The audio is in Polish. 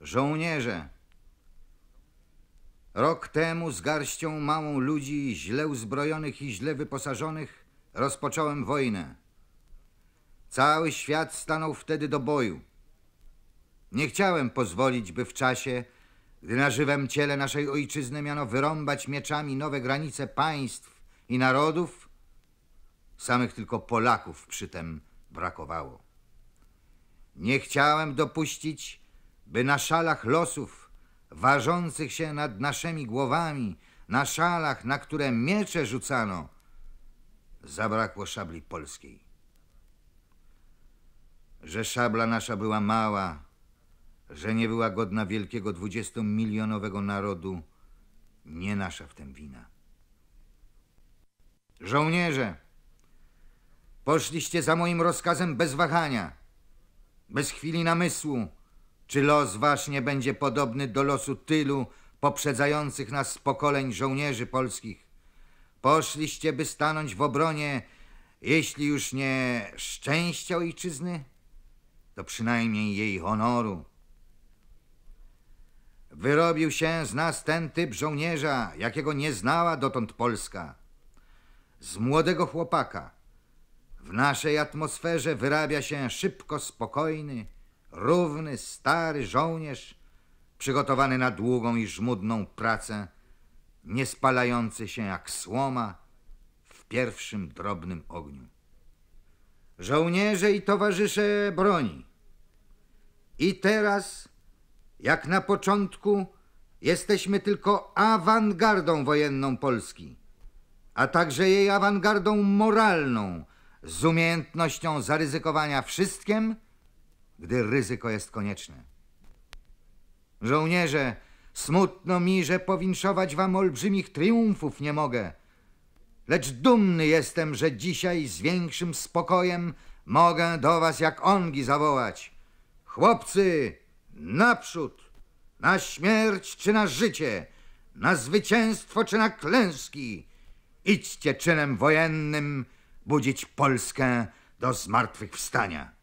Żołnierze, rok temu z garścią małą ludzi źle uzbrojonych i źle wyposażonych rozpocząłem wojnę. Cały świat stanął wtedy do boju. Nie chciałem pozwolić, by w czasie, gdy na żywym ciele naszej ojczyzny miano wyrąbać mieczami nowe granice państw i narodów, samych tylko Polaków przy tym brakowało. Nie chciałem dopuścić, by na szalach losów ważących się nad naszymi głowami, na szalach, na które miecze rzucano, zabrakło szabli polskiej. Że szabla nasza była mała, że nie była godna wielkiego dwudziestomilionowego narodu, nie nasza w tym wina. Żołnierze, poszliście za moim rozkazem bez wahania, bez chwili namysłu, czy los wasz nie będzie podobny do losu tylu poprzedzających nas pokoleń żołnierzy polskich? Poszliście, by stanąć w obronie, jeśli już nie szczęścia ojczyzny, to przynajmniej jej honoru. Wyrobił się z nas ten typ żołnierza, jakiego nie znała dotąd Polska. Z młodego chłopaka w naszej atmosferze wyrabia się szybko spokojny, równy, stary żołnierz, przygotowany na długą i żmudną pracę, niespalający się jak słoma w pierwszym drobnym ogniu. Żołnierze i towarzysze broni. I teraz, jak na początku, jesteśmy tylko awangardą wojenną Polski, a także jej awangardą moralną, z umiejętnością zaryzykowania wszystkim, gdy ryzyko jest konieczne. Żołnierze, smutno mi, że powinszować wam olbrzymich triumfów nie mogę, lecz dumny jestem, że dzisiaj z większym spokojem mogę do was jak ongi zawołać. Chłopcy, naprzód! Na śmierć czy na życie, na zwycięstwo czy na klęski. Idźcie czynem wojennym budzić Polskę do zmartwychwstania.